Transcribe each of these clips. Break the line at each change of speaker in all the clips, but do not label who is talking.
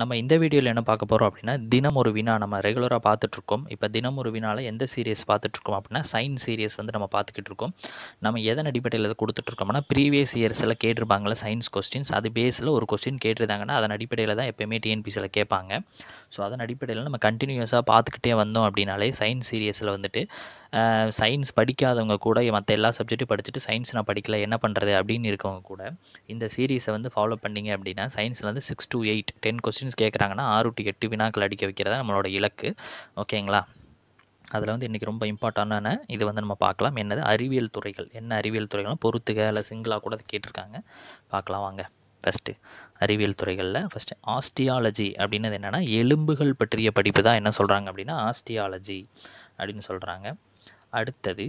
நம்ம இந்த வீடியோவில் என்ன பார்க்க போகிறோம் அப்படின்னா தினம் ஒரு வினா நம்ம ரெகுலராக பார்த்துட்ருக்கோம் இப்போ தினம் ஒரு வினாவில் எந்த சீரியஸ் பார்த்துட்ருக்கோம் அப்படின்னா சயின்ஸ் சீரியஸ் வந்து நம்ம பார்த்துக்கிட்டு இருக்கோம் நம்ம எதன் அடிப்படையில் அதை கொடுத்துட்ருக்கோம்னா ப்ரீவியஸ் இயர்ஸில் கேட்டிருப்பாங்களே சயின்ஸ் கொஸ்டின்ஸ் அது பேஸில் ஒரு கொஸ்டின் கேட்டிருந்தாங்கன்னா அதன் அடிப்படையில் தான் எப்போயுமே டிஎன்பிசியில் கேட்பாங்க ஸோ அதன் அடிப்படையில் நம்ம கண்டினியூஸாக பார்த்துக்கிட்டே வந்தோம் அப்படின்னாலே சயின்ஸ் சீரியஸில் வந்துட்டு சயின்ஸ் படிக்காதவங்க கூட மற்ற எல்லா சப்ஜெக்ட்டும் படிச்சுட்டு சயின்ஸ் நான் படிக்கல என்ன பண்ணுறது அப்படின்னு இருக்கவங்க கூட இந்த சீரீஸை வந்து ஃபாலோ பண்ணிங்க அப்படின்னா சயின்ஸில் வந்து six to eight ten question questions கேட்குறாங்கன்னா ஆறு டு எட்டு வினாக்கள் அடிக்க வைக்கிறதா நம்மளோட இலக்கு ஓகேங்களா அதில் வந்து இன்றைக்கி ரொம்ப இம்பார்ட்டண்டான இது வந்து நம்ம பார்க்கலாம் என்னது அறிவியல் துறைகள் என்ன அறிவியல் துறைகள்லாம் பொறுத்துக இல்லை சிங்கிளாக கூட கேட்டிருக்காங்க பார்க்கலாம் வாங்க ஃபஸ்ட்டு அறிவியல் துறைகளில் ஃபஸ்ட்டு ஆஸ்டியாலஜி அப்படின்னது என்னென்னா எலும்புகள் பற்றிய படிப்பு தான் என்ன சொல்கிறாங்க அப்படின்னா ஆஸ்டியாலஜி அப்படின்னு சொல்கிறாங்க அடுத்தது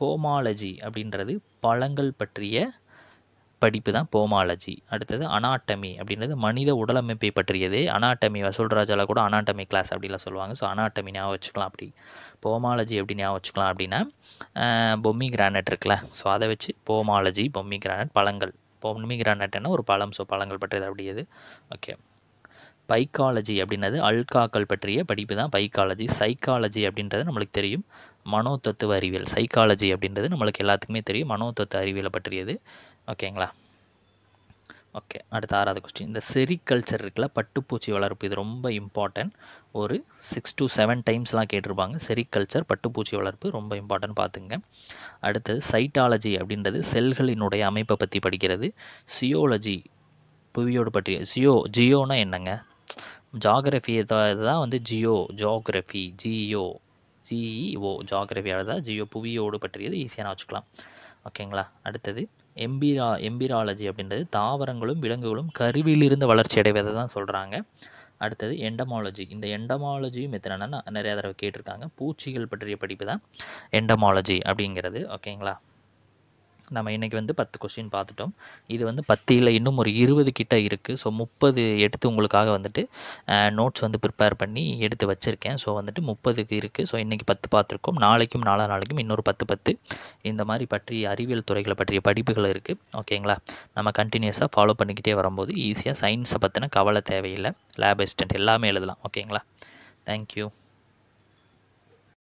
போமாலஜி அப்படின்றது பழங்கள் பற்றிய படிப்பு தான் போமாலஜி அடுத்தது அனாட்டமி அப்படின்றது மனித உடலமைப்பை பற்றியது அனாட்டமி வசூல்ராஜால கூட அனாட்டமி கிளாஸ் அப்படிலாம் சொல்லுவாங்க ஸோ அனாட்டமி ஞாபகம் வச்சுக்கலாம் அப்படி போமாலஜி எப்படி ஞாபகம் வச்சுக்கலாம் அப்படின்னா பொம்மி கிரானைட் இருக்குல்ல ஸோ அதை வச்சு போமாலஜி பொம்மி கிரானட் பழங்கள் பொம்மி கிரானட்னா ஒரு பழம் ஸோ பழங்கள் பற்றியது அப்படியது ஓகே பைக்காலஜி அப்படின்றது அல்காக்கள் பற்றிய படிப்பு தான் பைக்காலஜி சைக்காலஜி அப்படின்றது நம்மளுக்கு தெரியும் மனோ தத்துவ அறிவியல் சைக்காலஜி அப்படின்றது நம்மளுக்கு எல்லாத்துக்குமே தெரியும் மனோ தத்துவ அறிவியலை பற்றியது ஓகேங்களா ஓகே அடுத்த ஆறாவது கொஸ்டின் இந்த செரிகல்ச்சர் இருக்குல்ல பட்டுப்பூச்சி வளர்ப்பு இது ரொம்ப இம்பார்ட்டன்ட் ஒரு சிக்ஸ் டு செவன் டைம்ஸ்லாம் கேட்டிருப்பாங்க செரிகல்ச்சர் பட்டுப்பூச்சி வளர்ப்பு ரொம்ப இம்பார்ட்டன்ட் பார்த்துங்க அடுத்தது சைட்டாலஜி அப்படின்றது செல்களினுடைய அமைப்பை பற்றி படிக்கிறது சியோலஜி புவியோடு பற்றிய ஜியோ ஜியோனால் என்னங்க ஜாகிரஃபி தான் வந்து geo geography geo GEO geography தான் ஜியோ புவியோடு பற்றியது ஈஸியாக வச்சுக்கலாம் ஓகேங்களா அடுத்தது எம்பிரா எம்பிராலஜி அப்படின்றது தாவரங்களும் விலங்குகளும் கருவியிலிருந்து வளர்ச்சி அடைவதை தான் சொல்கிறாங்க அடுத்தது எண்டமாலஜி இந்த எண்டமாலஜியும் எத்தனைனா நிறையா தடவை கேட்டிருக்காங்க பூச்சிகள் பற்றிய படிப்பு தான் எண்டமாலஜி அப்படிங்கிறது ஓகேங்களா நம்ம இன்றைக்கி வந்து பத்து கொஸ்டின் பார்த்துட்டோம் இது வந்து பத்தியில் இன்னும் ஒரு இருபது கிட்ட இருக்குது ஸோ முப்பது எடுத்து உங்களுக்காக வந்துட்டு நோட்ஸ் வந்து ப்ரிப்பேர் பண்ணி எடுத்து வச்சுருக்கேன் ஸோ வந்துட்டு முப்பதுக்கு இருக்குது ஸோ இன்றைக்கி பத்து பார்த்துருக்கோம் நாளைக்கும் நாலா நாளைக்கும் இன்னொரு பத்து பத்து இந்த மாதிரி பற்றி அறிவியல் துறைகளை பற்றிய படிப்புகள் இருக்குது ஓகேங்களா நம்ம கண்டினியூஸாக ஃபாலோ பண்ணிக்கிட்டே வரும்போது ஈஸியாக சயின்ஸை பற்றின கவலை தேவையில்லை லேப் அசிஸ்டன்ட் எல்லாமே எழுதலாம் ஓகேங்களா தேங்க்யூ